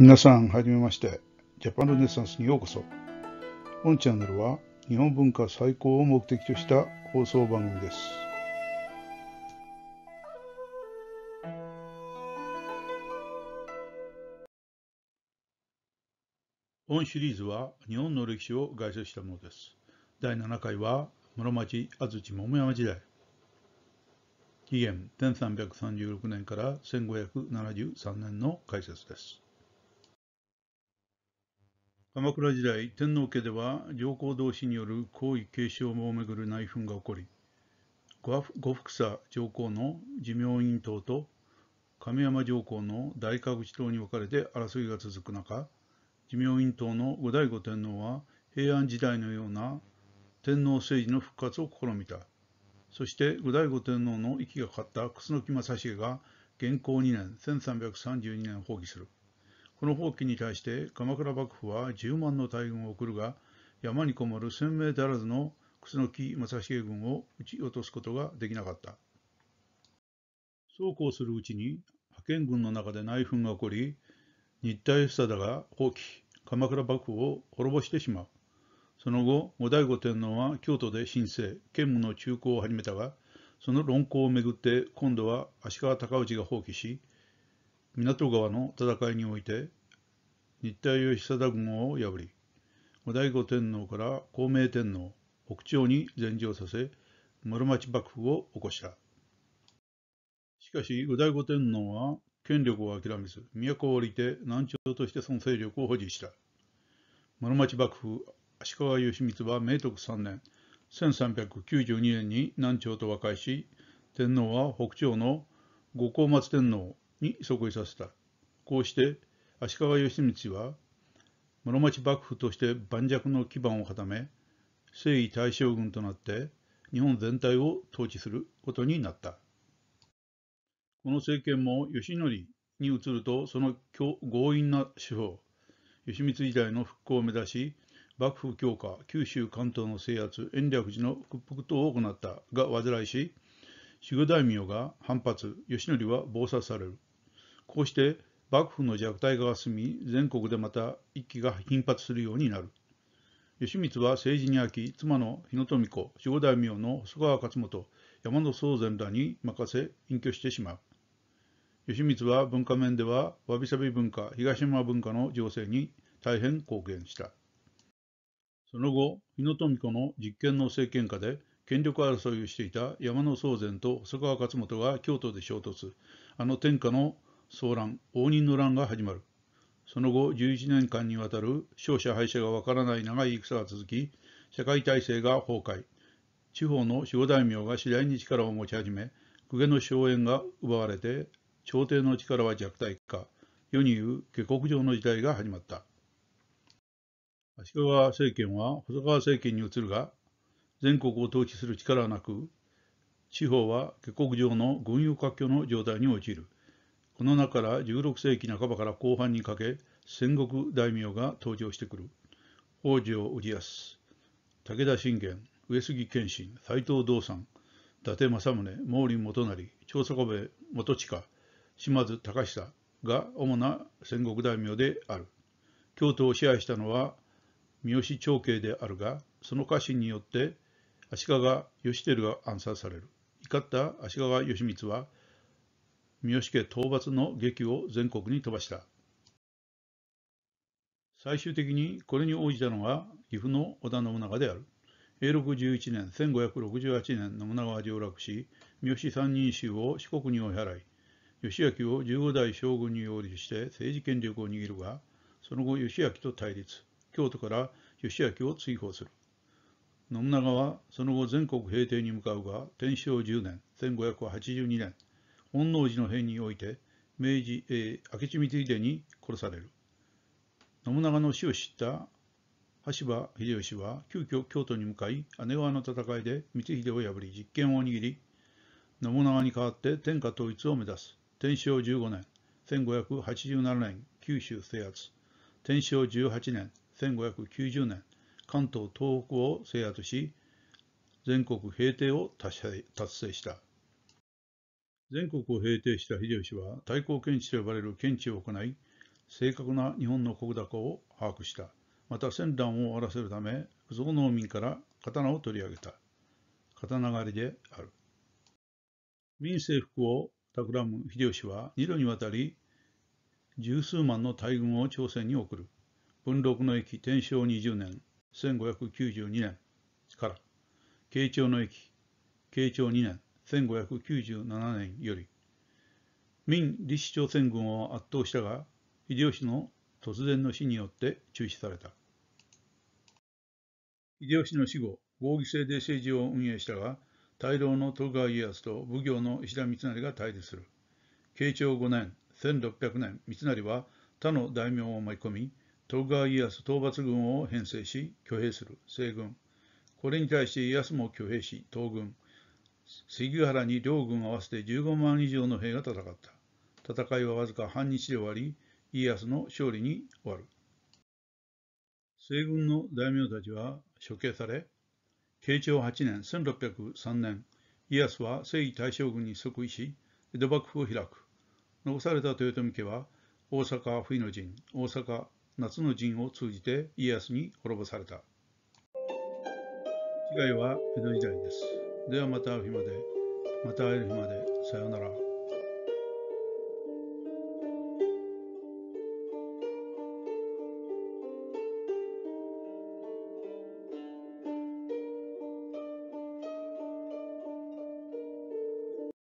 皆さん、はじめまして。ジャパンルネサンスにようこそ。本チャンネルは日本文化最高を目的とした放送番組です。本シリーズは日本の歴史を概説したものです。第7回は室町安土桃山時代。紀元1336年から1573年の解説です。鎌倉時代天皇家では上皇同士による皇位継承をめぐる内紛が起こり呉福佐上皇の寿命院党と亀山上皇の大川口党に分かれて争いが続く中寿命院党の後醍醐天皇は平安時代のような天皇政治の復活を試みたそして後醍醐天皇の息がかかった楠木正成が元寇2年1332年を放棄するこの放棄に対して鎌倉幕府は10万の大軍を送るが、山にこもる1000名足らずの楠木正成軍を撃ち落とすことができなかった。そうこうするうちに、派遣軍の中で内紛が起こり、日体房田が放棄、鎌倉幕府を滅ぼしてしまう。その後、後醍醐天皇は京都で新政、兼務の中興を始めたが、その論考をめぐって今度は足利尊氏が放棄し、湊川の戦いにおいて日体義貞軍を破り後醍醐天皇から孝明天皇北朝に禅譲させ室町幕府を起こしたしかし後醍醐天皇は権力を諦めず都を降りて南朝としてその勢力を保持した室町幕府足利義満は明徳3年1392年に南朝と和解し天皇は北朝の後光松天皇に即位させた。こうして足利義満は室町幕府として盤石の基盤を固め征夷大将軍となって日本全体を統治することになった。この政権も義則に移るとその強引な手法義満時代の復興を目指し幕府強化九州関東の制圧延暦寺の屈服等を行ったが煩いし守護大名が反発義則は謀殺されるこうして幕府の弱体化が進み、全国でまた一揆が頻発するようになる。義満は政治に飽き、妻の日野富子、守護大名の細川勝元、山野宗全らに任せ隠居してしまう。義満は文化面ではわびさび文化、東山文化の情勢に大変貢献した。その後、日野富子の実権の政権下で権力争いをしていた山野宗全と細川勝元が京都で衝突、あの天下の騒乱、応仁の乱が始まる。その後、11年間にわたる勝者敗者がわからない長い戦が続き、社会体制が崩壊。地方の守護大名が次第に力を持ち始め、公家の荘園が奪われて、朝廷の力は弱体化。世に言う下克上の時代が始まった。足利政権は細川政権に移るが、全国を統治する力はなく、地方は下克上の軍用割拠の状態に陥る。この中から16世紀半ばから後半にかけ戦国大名が登場してくる北条氏康武田信玄上杉謙信斎藤道三伊達政宗毛利元就長坂部元親島津隆久が主な戦国大名である京都を支配したのは三好長慶であるがその家臣によって足利義輝が暗殺される怒った足利義満は三好家討伐の劇を全国に飛ばした。最終的にこれに応じたのが岐阜の織田信長である。永禄11年1568年信長は上洛し、三好三人衆を四国に追い払い、義明を15代将軍に擁立して政治権力を握るが、その後義明と対立、京都から義明を追放する。信長はその後全国平定に向かうが、天正10年1582年、本能寺の変において明治、えー、明智光秀に殺される信長の死を知った橋場秀吉は急遽京都に向かい姉川の戦いで光秀を破り実権を握り信長に代わって天下統一を目指す天正15年1587年九州制圧天正18年1590年関東東北を制圧し全国平定を達成した。全国を平定した秀吉は大閤検地と呼ばれる検地を行い、正確な日本の国高を把握した。また戦乱を終わらせるため、不造農民から刀を取り上げた。刀狩りである。民征服を企む秀吉は2度にわたり十数万の大軍を朝鮮に送る。文禄の駅天正20年1592年から慶長の駅慶長2年1597年より明李氏朝鮮軍を圧倒したが秀吉の突然の死によって中止された秀吉の死後合議制で政治を運営したが大老の徳川家康と奉行の石田三成が対立する慶長5年1600年三成は他の大名を巻き込み徳川家康討伐軍を編成し挙兵する西軍これに対して家康も挙兵し東軍関ヶ原に両軍合わせて15万以上の兵が戦った。戦いはわずか半日で終わり、家康の勝利に終わる。西軍の大名たちは処刑され、慶長8年1603年、家康は征夷大将軍に即位し、江戸幕府を開く。残された豊臣家は、大阪冬の陣、大阪夏の陣を通じて家康に滅ぼされた。次回は江戸時代です。ではまた会う日まで、また会える日まで、さようなら。